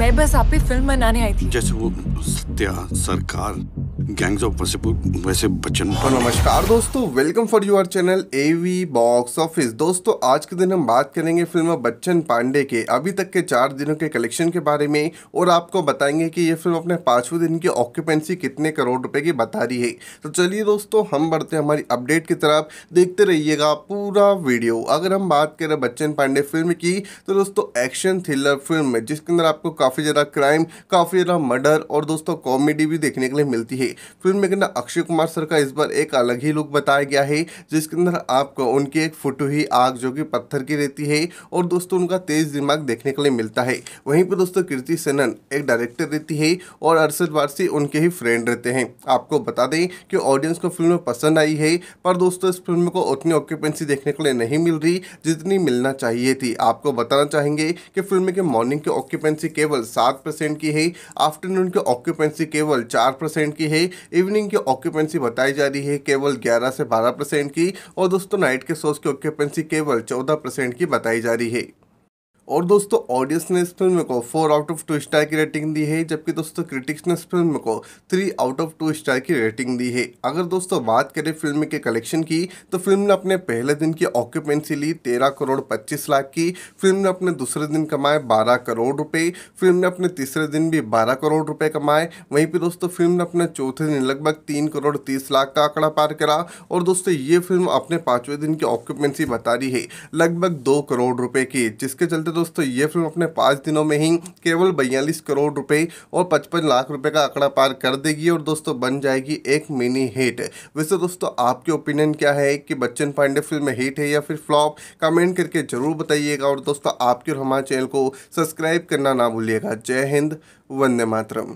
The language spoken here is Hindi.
मैं बस आप फिल्म बनाने आई थी जैसे वो सत्या सरकार गैंग्स ऑफ वसीपुर वैसे बच्चन हाँ, नमस्कार दोस्तों welcome for your channel A V box office दोस्तों आज के दिन हम बात करेंगे फिल्म बच्चन पांडे के अभी तक के चार दिनों के कलेक्शन के बारे में और आपको बताएंगे कि ये फिल्म अपने पाँचवें दिन की ऑक्यूपेंसी कितने करोड़ रुपए की बता रही है तो चलिए दोस्तों हम बढ़ते हैं हमारी अपडेट की तरफ देखते रहिएगा पूरा वीडियो अगर हम बात करें बच्चन पांडे फिल्म की तो दोस्तों एक्शन थ्रिलर फिल्म जिसके अंदर आपको काफ़ी ज़्यादा क्राइम काफ़ी ज़्यादा मर्डर और दोस्तों कॉमेडी भी देखने के लिए मिलती है फिल्म में ना अक्षय कुमार सर का इस बार एक अलग ही लुक बताया गया है जिसके अंदर आपको उनकी एक फोटो ही आग जो कि पत्थर की रहती है और दोस्तों उनका तेज दिमाग देखने के लिए मिलता है वहीं पर दोस्तों कीर्ति सेनन एक डायरेक्टर रहती है और अरसद वारसी उनके ही फ्रेंड रहते हैं आपको बता दें कि ऑडियंस को फिल्म पसंद आई है पर दोस्तों इस फिल्म को उतनी ऑक्यूपेंसी देखने के लिए नहीं मिल रही जितनी मिलना चाहिए थी आपको बताना चाहेंगे कि फिल्म के मॉर्निंग की ऑक्यूपेंसी केवल सात परसेंट की है आफ्टरनून की ऑक्यूपेंसी केवल चार परसेंट की है है इवनिंग की ऑक्यूपेंसी बताई जा रही है केवल 11 से 12 परसेंट की और दोस्तों नाइट के सोज की ऑक्यूपेंसी केवल 14 परसेंट की बताई जा रही है और दोस्तों ऑडियंस ने इस फिल्म को four out of two star की रेटिंग दी है जबकि दोस्तों क्रिटिक्स ने इस फिल्म को three out of two star की रेटिंग दी है अगर दोस्तों बात करें फिल्म के कलेक्शन की तो फिल्म ने अपने पहले दिन की ऑक्यूपेंसी ली तेरह करोड़ पच्चीस लाख की फिल्म ने अपने दूसरे दिन कमाए बारह करोड़ रुपये फिल्म ने अपने तीसरे दिन भी बारह करोड़ रुपये कमाए वहीं पर दोस्तों फिल्म ने अपने चौथे दिन लगभग तीन करोड़ तीस लाख का आंकड़ा पार करा और दोस्तों ये फिल्म अपने पाँचवें दिन की ऑक्यूपेंसी बता रही है लगभग दो करोड़ रुपये की जिसके चलते दोस्तों ये फिल्म अपने पाँच दिनों में ही केवल बयालीस करोड़ रुपए और पचपन लाख रुपए का आंकड़ा पार कर देगी और दोस्तों बन जाएगी एक मिनी हिट वैसे दोस्तों आपके ओपिनियन क्या है कि बच्चन पांडे फिल्म हिट है या फिर फ्लॉप कमेंट करके ज़रूर बताइएगा और दोस्तों आपके और हमारे चैनल को सब्सक्राइब करना ना भूलिएगा जय हिंद वंदे मातरम